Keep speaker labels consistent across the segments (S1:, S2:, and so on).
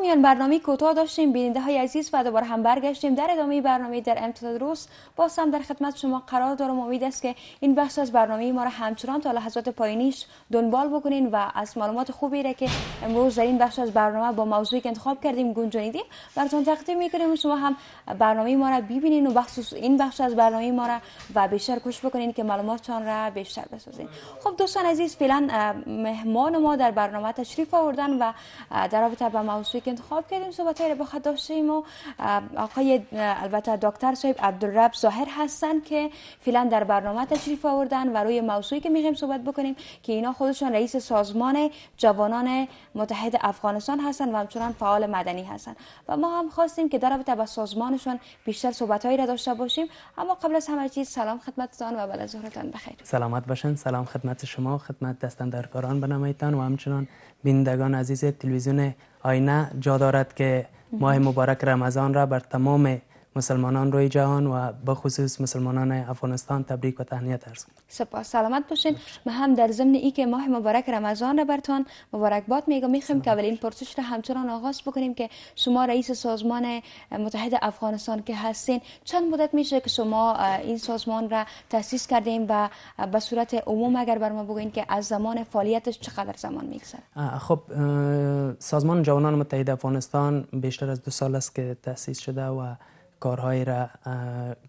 S1: میان برنامه کوتاه داشتیم بیننده های عزیز و دوباره هم برگشتیم در ادامه برنامه در امتداد روز باز هم در خدمت شما قرار دارم امید است که این بخش از برنامه ما را همچنان تا لحظات پایینیش دنبال بکنین و از معلومات خوبی را که امروز در این بخش از برنامه با موضوعی که انتخاب کردیم گنجانیدیم براتون تقدیم میکنیم شما هم برنامه ما را ببینین و بخصوص این بخش از برنامه ما را و بیشتر گوش بکنین که معلوماتتان را بیشتر بسازین خب دوستان عزیز فعلا مهمان ما در برنامه تشریف آوردن و در رابطه با موضوعی که انتخاب کردیم صحبت را بخواد داشتیم و آقای البته دکتر صاحب عبدالرب ظاهر هستن که فعلا در برنامه تشریف آوردن و روی موضوعی که میخوایم صحبت بکنیم که اینا خودشان رئیس سازمان جوانان متحد افغانستان هستن و همچنان فعال مدنی هستن و ما هم خواستیم که در رابطه با سازمانشون بیشتر صحبت هایی را داشته باشیم اما قبل از همه چیز سلام خدمتتان و بعد از بخیر
S2: سلامت باشن سلام خدمت شما خدمت دستن درکاران و همچنان بینندگان عزیز تلویزیون آینه جا دارد که ماه مبارک رمضان را بر تمام مسلمانان روی جهان و به خصوص مسلمانان افغانستان تبریک و تهنیت ارزم
S1: سپاس سلامت باشین ما هم در ضمن ای که ماه مبارک رمضان را برتان مبارک باد میگم میخوایم که اولین پرسش را همچنان آغاز بکنیم که شما رئیس سازمان متحد افغانستان که هستین چند مدت میشه که شما این سازمان را تاسیس کردیم و به صورت عموم اگر بر ما بگوین که از زمان فعالیتش چقدر زمان میگذره
S2: خب سازمان جوانان متحد افغانستان بیشتر از دو سال است که تاسیس شده و کارهایی را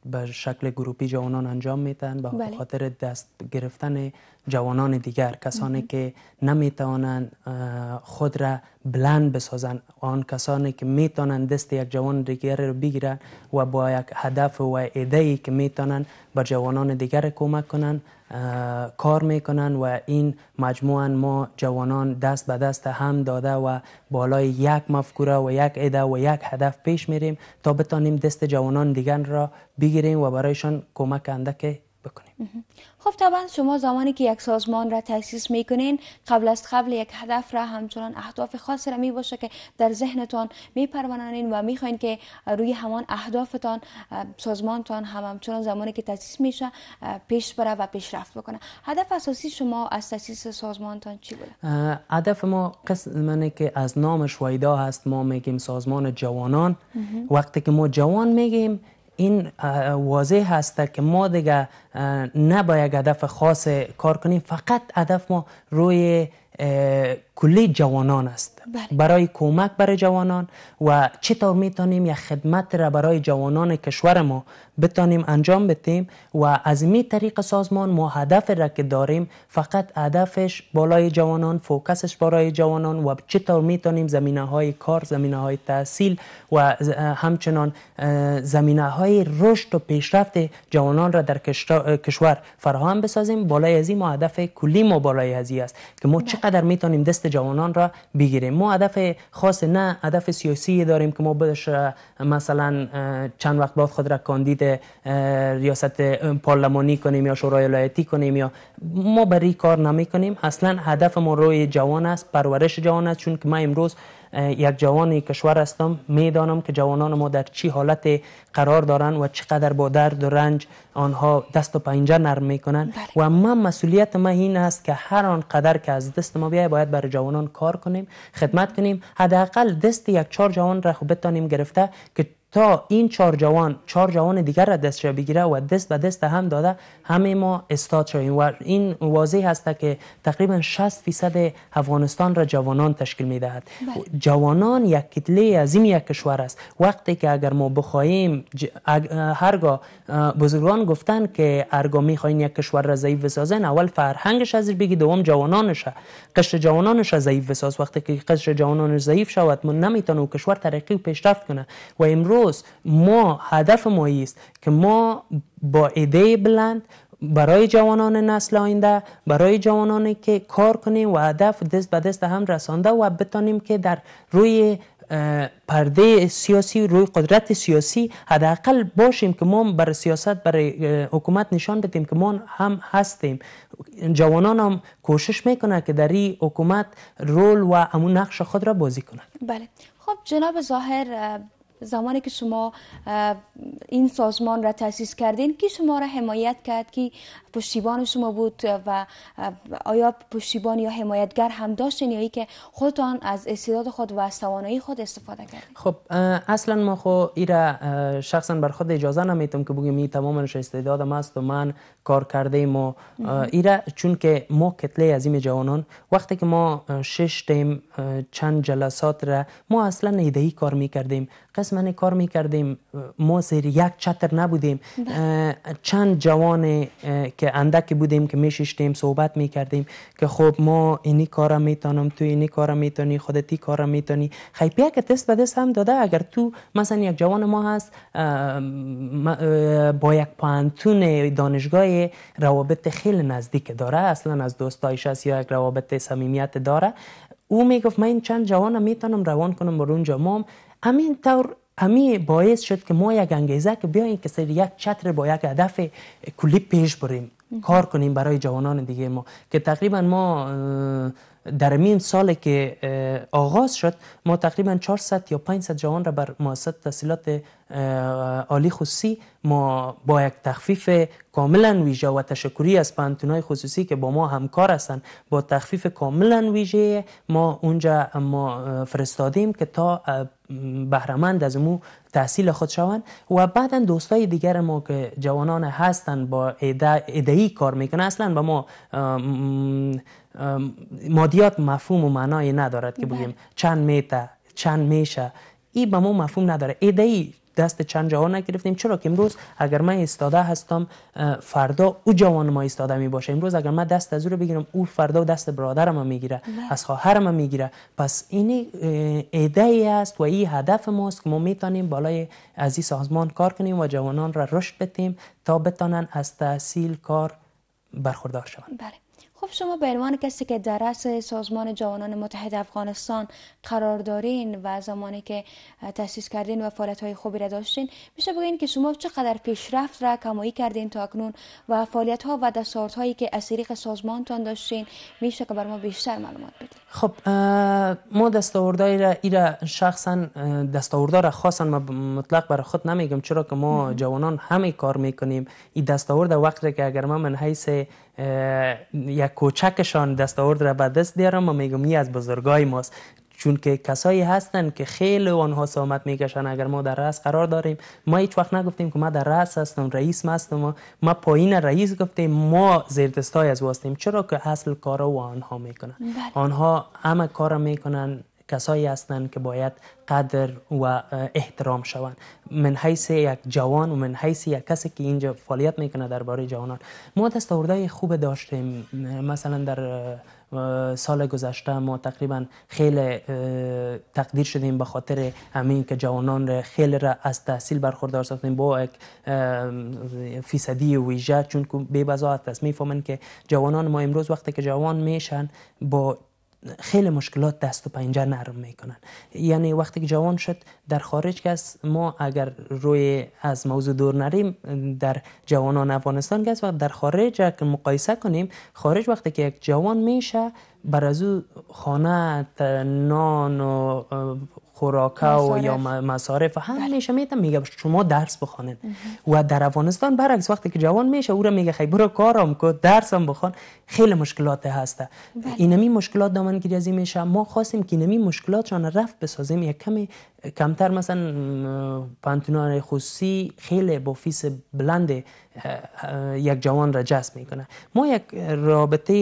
S2: به شکل گروپی جوانان انجام میتن به بله. خاطر دست گرفتن جوانان دیگر کسانی که نمیتوانند خود را بلند بسازند آن کسانی که میتوانند دست یک جوان دیگر را بگیرند و با یک هدف و ایده ای که میتوانند بر جوانان دیگر کمک کنند کار میکنند و این مجموعه ما جوانان دست به دست هم داده و بالای یک مفکوره و یک ایده و یک هدف پیش میریم تا بتانیم دست جوانان دیگر را بگیریم و برایشان کمک اندک بکنیم
S1: خب طبعا شما زمانی که یک سازمان را تاسیس میکنین قبل از قبل یک هدف را همچنان اهداف خاص را می باشه که در ذهنتان میپرونانین و میخواین که روی همان اهدافتان سازمانتان هم همچنان زمانی که تاسیس میشه پیش بره و پیشرفت بکنه هدف اساسی شما از تاسیس سازمانتان چی بوده
S2: هدف ما قسمه که از نامش ویدا هست ما میگیم سازمان جوانان وقتی که ما جوان میگیم این واضح هست که ما دیگه نباید هدف خاص کار کنیم فقط هدف ما روی کلی جوانان است بله. برای کمک برای جوانان و چطور میتونیم یک خدمت را برای جوانان کشور ما بتانیم انجام بتیم و از می طریق سازمان ما هدف را که داریم فقط هدفش بالای جوانان فوکسش برای جوانان و چطور میتونیم زمینه های کار زمینه های تحصیل و همچنان زمینه های رشد و پیشرفت جوانان را در کشور فراهم بسازیم بالای از ما هدف کلی ما بالای ازی است که ما بله. چقدر میتونیم دست جوانان را بگیریم ما هدف خاص نه هدف سیاسی داریم که ما بدش مثلا چند وقت بعد خود را کاندید ریاست پارلمانی کنیم یا شورای ولایتی کنیم یا ما برای کار نمی کنیم اصلا هدف ما روی جوان است پرورش جوان است چون که ما امروز یک جوان کشور هستم میدانم که جوانان ما در چی حالت قرار دارن و چقدر با درد و رنج آنها دست و پنجه نرم میکنن بله. و من مسئولیت ما این است که هر قدر که از دست ما بیاید باید برای جوانان کار کنیم خدمت کنیم حداقل دست یک چهار جوان را خب بتانیم گرفته که تا این چهار جوان چهار جوان دیگر را دست بگیره و دست به دست هم داده همه ما استاد شدیم و این واضح است که تقریبا 60 فیصد افغانستان را جوانان تشکیل می بله. جوانان یک کتله عظیم یک کشور است وقتی که اگر ما بخواهیم هرگاه بزرگان گفتن که هرگاه میخواین یک کشور را ضعیف بسازن اول فرهنگش از بگی دوم جوانانش قشر جوانانش ضعیف بساز وقتی که قشر جوانانش ضعیف شود ما نمیتونه کشور ترقی پیشرفت کنه و امروز ما هدف ما است که ما با ایده بلند برای جوانان نسل آینده برای جوانانی که کار کنیم و هدف دست به دست هم رسانده و بتانیم که در روی پرده سیاسی روی قدرت سیاسی حداقل باشیم که ما بر سیاست برای حکومت نشان بدیم که ما هم هستیم جوانان هم کوشش میکنه که در این حکومت رول و امون نقش خود را بازی کنند
S1: بله خب جناب ظاهر زمانی که شما این سازمان را تاسیس کردین کی شما را حمایت کرد که پشتیبان شما بود و آیا پشتیبان یا حمایتگر هم داشتین یا که خودتان از استعداد خود و از توانایی خود استفاده کردین
S2: خب اصلا ما خو را شخصا بر خود اجازه نمیتم که بگم این تمامش استعداد ما است و من کار کرده ما ایرا چون که ما کتله عظیم جوانان وقتی که ما شش تیم چند جلسات را ما اصلا ایدهی کار میکردیم رسما کار میکردیم ما زیر یک چتر نبودیم بله. چند جوان که اندک بودیم که میششتیم صحبت میکردیم که خب ما اینی کارا میتونم تو اینی کارا میتونی خودتی کارا میتونی خیلی که تست به دست هم داده اگر تو مثلا یک جوان ما هست با یک پانتون دانشگاه روابط خیلی نزدیک داره اصلا از دوستایش هست یا یک روابط صمیمیت داره او میگفت من چند جوان میتونم روان کنم بر اونجا مام همین طور همی باعث شد که ما یک انگیزه که بیاین که سر یک چتر با یک هدف کلی پیش بریم کار کنیم برای جوانان دیگه ما که تقریبا ما در این سال که آغاز شد ما تقریبا 400 یا 500 جوان را بر مؤسسات تحصیلات عالی خصوصی ما با یک تخفیف کاملا ویژه و تشکری از پانتونای خصوصی که با ما همکار هستند با تخفیف کاملا ویژه ما اونجا ما فرستادیم که تا بهرمند از مو تحصیل خود شوند و بعدا دوستای دیگر ما که جوانان هستند با ایده کار میکنه اصلا به ما مادیات مفهوم و معنای ندارد که بگیم بله. چند میتر چند میشه ای به ما مفهوم نداره ایده دست چند جوان نگرفتیم چرا که امروز اگر من استاده هستم فردا او جوان ما استاده می باشه امروز اگر من دست از او رو بگیرم او فردا دست برادرم میگیره بله. از خواهرم میگیره پس این ایده ای است و این هدف ماست که ما میتونیم بالای از این سازمان کار کنیم و جوانان را رشد بدیم تا بتانن از تحصیل کار برخوردار شوند
S1: بله. خب شما به عنوان کسی که در رأس سازمان جوانان متحد افغانستان قرار دارین و زمانی که تأسیس کردین و فعالیت های خوبی را داشتین میشه بگین که شما چقدر پیشرفت را کمایی کردین تا اکنون و فعالیت ها و دستاوردهایی که از طریق سازمانتان داشتین میشه که بر ما بیشتر معلومات بدین
S2: خب ما دستاوردهای را ایرا شخصا دستاوردا را خاصا مطلق برای خود نمیگم چرا که ما جوانان همه کار میکنیم این دستاورد وقتی که اگر ما من حیث یک کوچکشان دستاورد را به دست دیارم و میگم این از بزرگای ماست چون که کسایی هستن که خیلی آنها سامت میکشن اگر ما در رأس قرار داریم ما هیچ وقت نگفتیم که ما در رأس هستم رئیس هستم ما پایین رئیس گفتیم ما زیر دستای از واسطیم چرا که اصل کارا و آنها میکنن بله. آنها همه کار میکنن کسایی هستند که باید قدر و احترام شوند من حیث یک جوان و من حیث یک کسی که اینجا فعالیت میکنه درباره جوانان ما دستاوردهای خوب داشتیم مثلا در سال گذشته ما تقریبا خیلی تقدیر شدیم به خاطر همین که جوانان خیلی را از تحصیل برخوردار ساختیم با یک فیصدی ویژه چون که بی است میفهمن که جوانان ما امروز وقتی که جوان میشن با خیلی مشکلات دست و پنجه نرم میکنن یعنی وقتی که جوان شد در خارج که ما اگر روی از موضوع دور نریم در جوانان افغانستان که و در خارج که مقایسه کنیم خارج وقتی که یک جوان میشه بر از او خانه نان و خوراکا و یا مصارف و بله. میتم میگه شما درس بخوانید و در افغانستان برعکس وقتی که جوان میشه او را میگه خیلی برو کارم کو درسم بخوان خیلی مشکلات هسته بله. اینمی مشکلات دامن از میشه ما خواستیم که اینمی مشکلاتشان رفت بسازیم یک کمی کمتر مثلا پانتونان خصوصی خیلی با فیس بلند یک جوان را جذب میکنه ما یک رابطه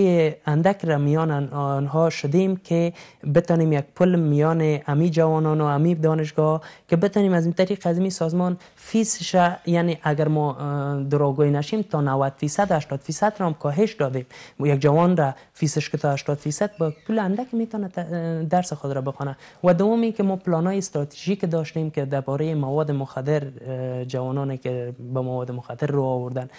S2: اندک را میان آنها شدیم که بتانیم یک پل میان امی جوانان و امی دانشگاه که بتانیم از این طریق از این سازمان فیسش یعنی اگر ما دراغوی نشیم تا 90 فیصد 80 فیصد را هم کاهش دادیم یک جوان را فیسش که تا 80 فیصد با پول اندک میتونه درس خود را بخونه و دومی که ما پلانای استراتژیک داشتیم که درباره مواد مخدر جوانانی که به مواد مخدر رو آوردن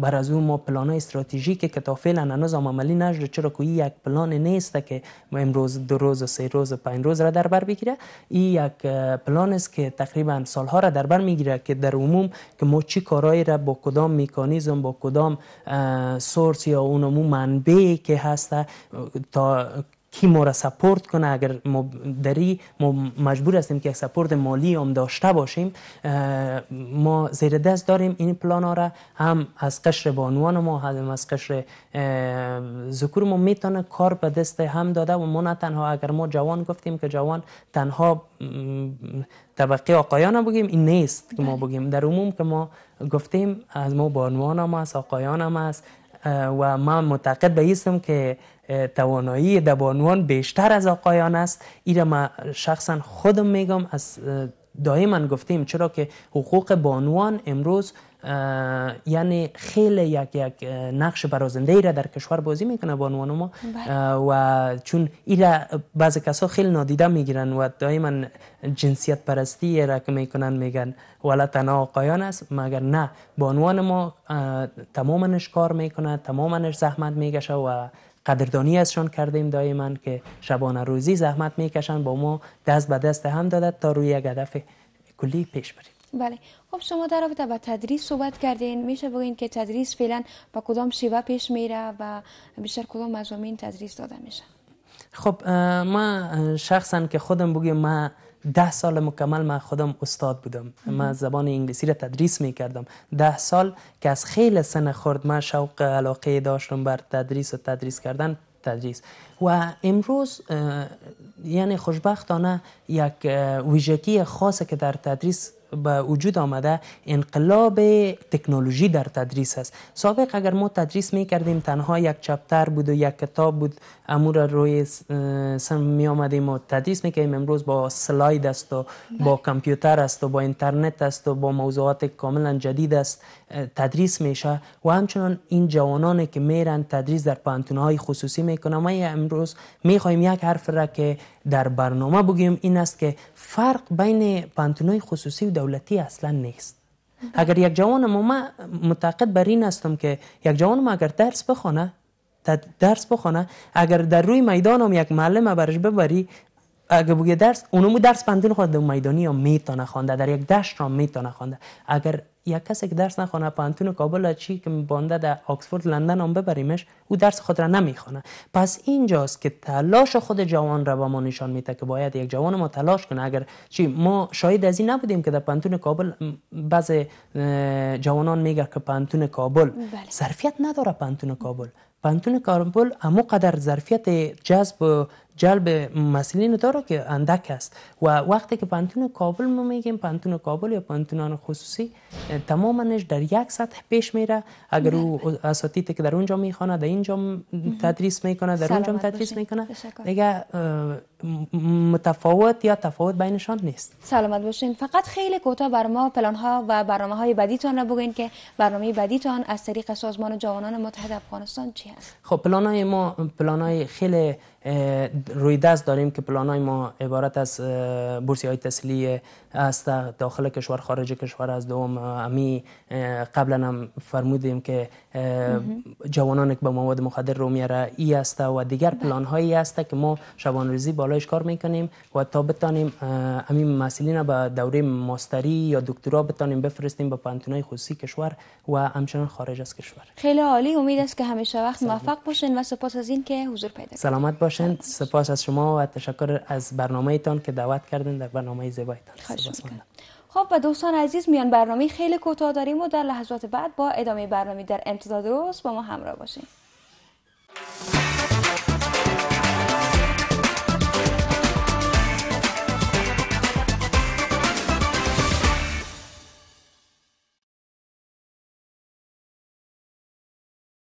S2: بر از اون ما پلان استراتژیک که تا فعلا هنوز عملی نشده چرا که یک پلان نیست که امروز دو روز و سه روز و پنج روز را در بر بگیره این یک پلان است که تقریبا سالها را در بر میگیره که در عموم که ما چی کارایی را با کدام میکانیزم با کدام سورس یا اون منبعی که هست تا کی ما را سپورت کنه اگر ما دری ما مجبور هستیم که یک سپورت مالی هم داشته باشیم ما زیر دست داریم این پلان ها را هم از قشر بانوان ما هم از قشر ذکور ما میتونه کار به دست هم داده و ما نه تنها اگر ما جوان گفتیم که جوان تنها طبقه آقایان بگیم این نیست که ما بله. بگیم در عموم که ما گفتیم از ما بانوان هم هست، آقایان هم است و من معتقد به که توانایی دبانوان بیشتر از آقایان است این ما شخصا خودم میگم از دائما گفتیم چرا که حقوق بانوان امروز یعنی خیلی یک یک نقش برازنده ای را در کشور بازی میکنه بانوان ما بله. و چون ای را بعضی کسا خیلی نادیده میگیرن و دائما جنسیت پرستی را که میکنن میگن والا تنها آقایان است مگر نه بانوان ما تمامنش کار میکنه تمامنش زحمت میگشه و قدردانی ازشان کردیم دائما که شبانه روزی زحمت میکشن با ما دست به دست هم دادد تا روی یک هدف کلی پیش بریم
S1: بله خب شما در رابطه با تدریس صحبت کردین میشه بگین که تدریس فعلا با کدام شیوه پیش میره و بیشتر کدام مضامین تدریس داده میشه
S2: خب ما شخصا که خودم بگیم ما ده سال مکمل من خودم استاد بودم من زبان انگلیسی را تدریس می کردم ده سال که از خیلی سن خورد من شوق علاقه داشتم بر تدریس و تدریس کردن تدریس و امروز یعنی خوشبختانه یک ویژگی خاصه که در تدریس به وجود آمده انقلاب تکنولوژی در تدریس است سابق اگر ما تدریس می کردیم تنها یک چپتر بود و یک کتاب بود امور روی سم می آمدیم و تدریس می کردیم امروز با سلاید است و با بله. کامپیوتر است و با اینترنت است و با موضوعات کاملا جدید است تدریس میشه و همچنان این جوانان که میرن تدریس در پانتونهای خصوصی میکنن ما امروز میخوایم یک حرف را که در برنامه بگیم این است که فرق بین پانتونای خصوصی و دولتی اصلا نیست اگر یک جوان ما من معتقد بر این هستم که یک جوان ما اگر درس بخونه درس بخونه اگر در روی میدان هم یک معلم برش ببری اگر بگه درس اونمو درس پندون خود در میدانی هم میتونه خوانده در یک دشت هم میتونه خوانده اگر یک کسی که درس نخونه پانتون کابل چی که بانده در آکسفورد لندن هم ببریمش او درس خود را نمیخونه پس اینجاست که تلاش خود جوان را با ما نشان میده که باید یک جوان ما تلاش کنه اگر چی ما شاید از این نبودیم که در پانتون کابل بعض جوانان میگه که پانتون کابل بله. نداره پانتون کابل پانتون کابل اما قدر ظرفیت جذب جلب مسئلین رو که اندک است و وقتی که پانتون کابل ما میگیم پانتون کابل یا پانتونان خصوصی تمامنش در یک سطح پیش میره اگر بله. او اساتیدی که در اونجا میخونه در اینجا تدریس میکنه در اونجا تدریس میکنه دیگه متفاوت یا تفاوت بینشان نیست
S1: سلامت باشین فقط خیلی کوتاه بر ما پلان ها و برنامه های بدیتان رو بگوین که برنامه بدیتان از طریق سازمان جوانان متحد افغانستان چی است
S2: خب پلان های ما پلان های خیلی روی دست داریم که پلان های ما عبارت از بورسی های تسلیه است، داخل کشور خارج کشور از دوم امی قبلا هم فرمودیم که جوانان که به مواد مخدر رو میاره ای است و دیگر بله. پلان هایی است که ما شبان روزی بالایش کار میکنیم و تا بتانیم امی مسئلین به دوره ماستری یا دکترا بتانیم بفرستیم به پانتونای خصوصی کشور و همچنان خارج از کشور
S1: خیلی عالی امید است که همیشه وقت موفق باشین و سپاس از این که حضور پیدا
S2: سلامت باش باشند سپاس از شما و تشکر از برنامه تان که دعوت کردن در برنامه زیبایتان سپاس
S1: خب و دوستان عزیز میان برنامه خیلی کوتاه داریم و در لحظات بعد با ادامه برنامه در امتداد روز با ما همراه باشیم